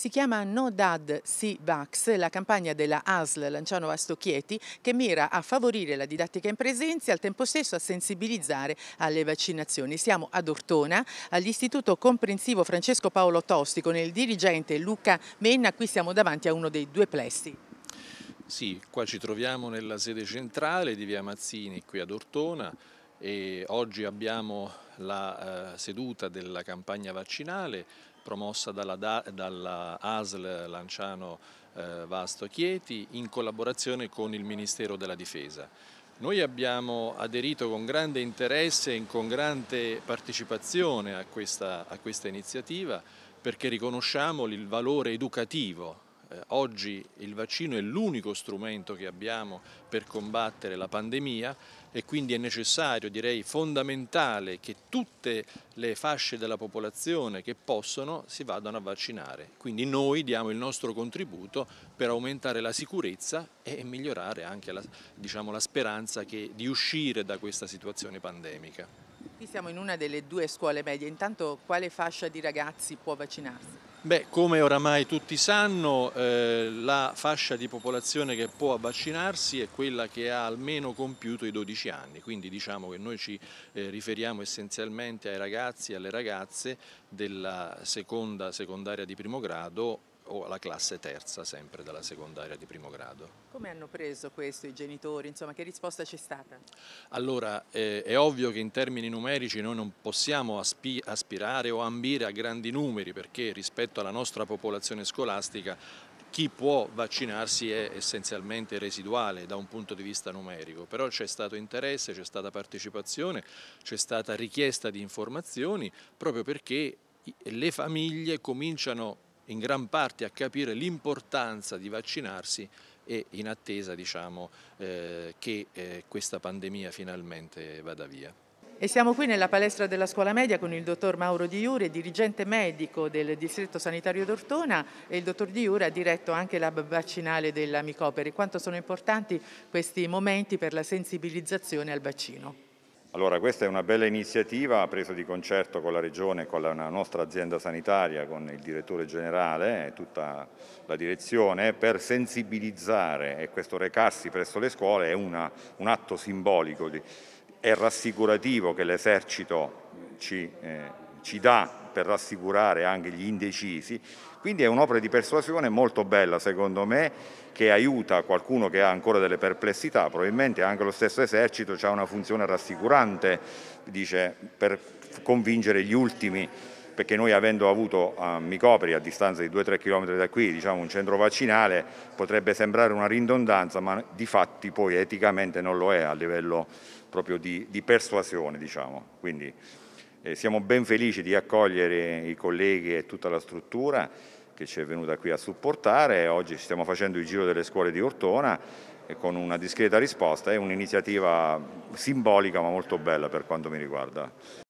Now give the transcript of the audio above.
Si chiama No Dad Si Vax, la campagna della ASL Lanciano Vastocchieti che mira a favorire la didattica in presenza e al tempo stesso a sensibilizzare alle vaccinazioni. Siamo ad Ortona, all'Istituto Comprensivo Francesco Paolo Tosti con il dirigente Luca Menna, qui siamo davanti a uno dei due plessi. Sì, qua ci troviamo nella sede centrale di Via Mazzini, qui ad Ortona, e oggi abbiamo la eh, seduta della campagna vaccinale promossa dalla, da, dalla ASL Lanciano eh, Vasto Chieti in collaborazione con il Ministero della Difesa. Noi abbiamo aderito con grande interesse e con grande partecipazione a questa, a questa iniziativa perché riconosciamo il valore educativo eh, oggi il vaccino è l'unico strumento che abbiamo per combattere la pandemia e quindi è necessario, direi fondamentale, che tutte le fasce della popolazione che possono si vadano a vaccinare. Quindi noi diamo il nostro contributo per aumentare la sicurezza e migliorare anche la, diciamo, la speranza che, di uscire da questa situazione pandemica. Qui siamo in una delle due scuole medie, intanto quale fascia di ragazzi può vaccinarsi? Beh, come oramai tutti sanno, eh, la fascia di popolazione che può vaccinarsi è quella che ha almeno compiuto i 12 anni, quindi diciamo che noi ci eh, riferiamo essenzialmente ai ragazzi e alle ragazze della seconda secondaria di primo grado o la classe terza sempre dalla secondaria di primo grado. Come hanno preso questo i genitori? Insomma, che risposta c'è stata? Allora, eh, è ovvio che in termini numerici noi non possiamo aspi aspirare o ambire a grandi numeri perché rispetto alla nostra popolazione scolastica chi può vaccinarsi è essenzialmente residuale da un punto di vista numerico, però c'è stato interesse, c'è stata partecipazione, c'è stata richiesta di informazioni proprio perché le famiglie cominciano in gran parte a capire l'importanza di vaccinarsi e in attesa diciamo, eh, che eh, questa pandemia finalmente vada via. E siamo qui nella palestra della scuola media con il dottor Mauro Di Iure, dirigente medico del distretto sanitario d'Ortona e il dottor Di Iure ha diretto anche la vaccinale della Micoperi. Quanto sono importanti questi momenti per la sensibilizzazione al vaccino? Allora, questa è una bella iniziativa presa di concerto con la Regione, con la nostra azienda sanitaria, con il direttore generale e tutta la direzione per sensibilizzare e questo recarsi presso le scuole è una, un atto simbolico, è rassicurativo che l'esercito ci, eh, ci dà per rassicurare anche gli indecisi. Quindi è un'opera di persuasione molto bella secondo me che aiuta qualcuno che ha ancora delle perplessità, probabilmente anche lo stesso esercito ha una funzione rassicurante dice, per convincere gli ultimi perché noi avendo avuto a eh, Micopri a distanza di 2-3 km da qui diciamo, un centro vaccinale potrebbe sembrare una ridondanza ma di fatti poi eticamente non lo è a livello proprio di, di persuasione diciamo. Quindi, eh, siamo ben felici di accogliere i colleghi e tutta la struttura che ci è venuta qui a supportare. Oggi stiamo facendo il giro delle scuole di Ortona con una discreta risposta. È un'iniziativa simbolica ma molto bella per quanto mi riguarda.